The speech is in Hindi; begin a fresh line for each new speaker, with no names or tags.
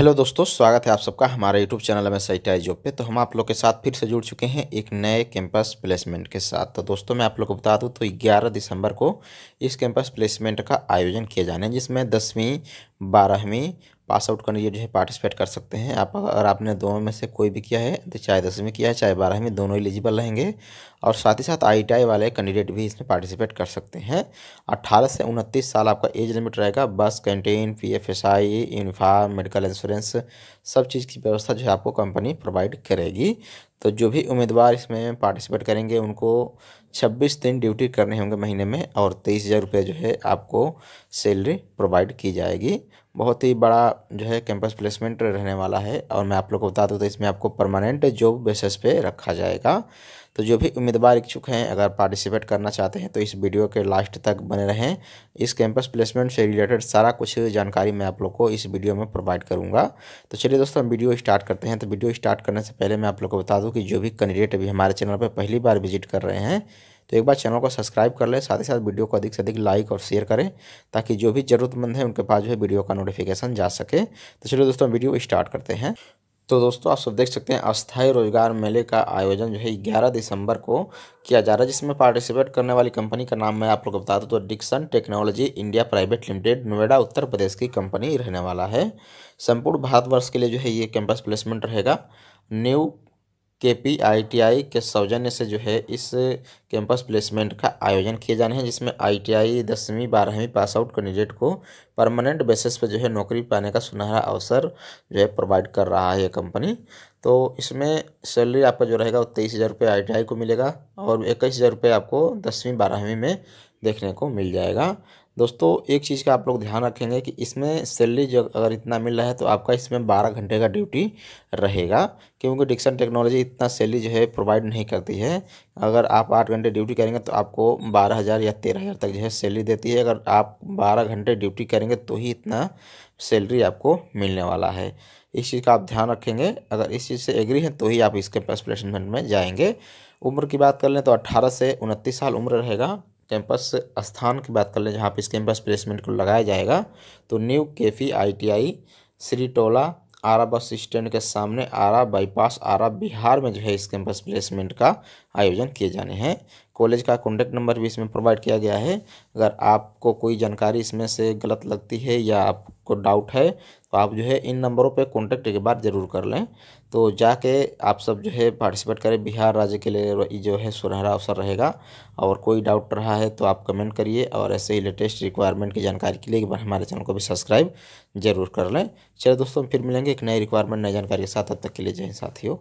हेलो दोस्तों स्वागत है आप सबका हमारे यूट्यूब चैनल में सही टाइज जॉब पे तो हम आप लोग के साथ फिर से जुड़ चुके हैं एक नए कैंपस प्लेसमेंट के साथ तो दोस्तों मैं आप लोग को बता दूं तो 11 दिसंबर को इस कैंपस प्लेसमेंट का आयोजन किया जाना है जिसमें दसवीं बारहवीं पास आउट करने जो है पार्टिसिपेट कर सकते हैं आप अगर आपने दोनों में से कोई भी किया है तो चाहे दस में किया है चाहे बारह में दोनों एलिजिबल रहेंगे और साथ ही साथ आई वाले कैंडिडेट भी इसमें पार्टिसिपेट कर सकते हैं अट्ठारह से उनतीस साल आपका एज लिमिट रहेगा bus canteen P F S I uniform medical insurance सब चीज़ की व्यवस्था जो है आपको कंपनी प्रोवाइड करेगी तो जो भी उम्मीदवार इसमें पार्टिसिपेट करेंगे उनको छब्बीस दिन ड्यूटी करने होंगे महीने में और तेईस हज़ार रुपये जो है आपको सैलरी प्रोवाइड की जाएगी बहुत ही बड़ा जो है कैंपस प्लेसमेंट रहने वाला है और मैं आप लोग को बता दूँ तो इसमें आपको परमानेंट जॉब बेसिस पे रखा जाएगा तो जो भी उम्मीदवार इच्छुक हैं अगर पार्टिसिपेट करना चाहते हैं तो इस वीडियो के लास्ट तक बने रहें इस कैंपस प्लेसमेंट से रिलेटेड सारा कुछ जानकारी मैं आप लोग को इस वीडियो में प्रोवाइड करूँगा तो चलिए दोस्तों हम वीडियो स्टार्ट करते हैं तो वीडियो स्टार्ट करने से पहले मैं आप लोग को बता दूँ कि जो भी कैंडिडेट अभी हमारे चैनल पर पहली बार विजिट कर रहे हैं तो एक बार चैनल को सब्सक्राइब कर लें साथ ही साथ वीडियो को अधिक से अधिक लाइक और शेयर करें ताकि जो भी जरूरतमंद है उनके पास जो है वीडियो का नोटिफिकेशन जा सके तो चलिए दोस्तों वीडियो स्टार्ट करते हैं तो दोस्तों आप सब देख सकते हैं अस्थायी रोजगार मेले का आयोजन जो है ग्यारह दिसंबर को किया जा रहा है जिसमें पार्टिसिपेट करने वाली कंपनी का नाम मैं आप लोग बता दूँ तो Dixon technology India private limited Noida Uttar Pradesh की कंपनी रहने वाला है संपूर्ण भारतवर्ष के लिए जो है ये कैंपस प्लेसमेंट रहेगा new K P I T I के सौजन्य से जो है इस कैंपस प्लेसमेंट का आयोजन किए जाने हैं जिसमें आई टी आई दसवीं बारहवीं पास आउट कैंडिडेट को परमानेंट बेसिस पर जो है नौकरी पाने का सुनहरा अवसर जो है प्रोवाइड कर रहा है ये कंपनी तो इसमें सैलरी आपका जो रहेगा वो तेईस हज़ार रुपये आई टी आई को मिलेगा और इक्कीस हज़ार रुपये आपको दसवीं बारहवीं में देखने को मिल जाएगा दोस्तों एक चीज़ का आप लोग ध्यान रखेंगे कि इसमें सैलरी जो अगर इतना मिल रहा है तो आपका इसमें बारह घंटे का ड्यूटी रहेगा क्योंकि डिक्सन टेक्नोलॉजी इतना सैलरी जो है प्रोवाइड नहीं करती है अगर आप आठ घंटे ड्यूटी करेंगे तो आपको बारह हज़ार या तेरह हज़ार तक जो है सैलरी देती है अगर आप बारह घंटे ड्यूटी करेंगे तो ही इतना सैलरी आपको मिलने वाला है इस चीज़ का आप ध्यान रखेंगे अगर इस चीज़ से एग्री हैं तो ही आप इसके पास प्लेसमेंट में जाएंगे उम्र की बात कर लें तो अट्ठारह से उनतीस साल उम्र रहेगा कैंपस स्थान की बात कर लें जहाँ पर इस कैंपस प्लेसमेंट को लगाया जाएगा तो न्यू केफी ITI Shri Tola Ara bus stand के सामने आरा बाईपास आरा बिहार में जो है इस कैंपस प्लेसमेंट का आयोजन किए जाने हैं कॉलेज का कॉन्टैक्ट नंबर भी इसमें प्रोवाइड किया गया है अगर आपको कोई जानकारी इसमें से गलत लगती है या आप आपको डाउट है तो आप जो है इन नंबरों पे कॉन्टैक्ट एक बार ज़रूर कर लें तो जाके आप सब जो है पार्टिसिपेट करें बिहार राज्य के लिए जो है सुनहरा अवसर रहेगा और कोई डाउट रहा है तो आप कमेंट करिए और ऐसे ही लेटेस्ट रिक्वायरमेंट की जानकारी के लिए एक बार हमारे चैनल को भी सब्सक्राइब जरूर कर लें चलिए दोस्तों फिर मिलेंगे एक नए रिक्वायरमेंट नई जानकारी के साथ तब तक के लिए जय साथियों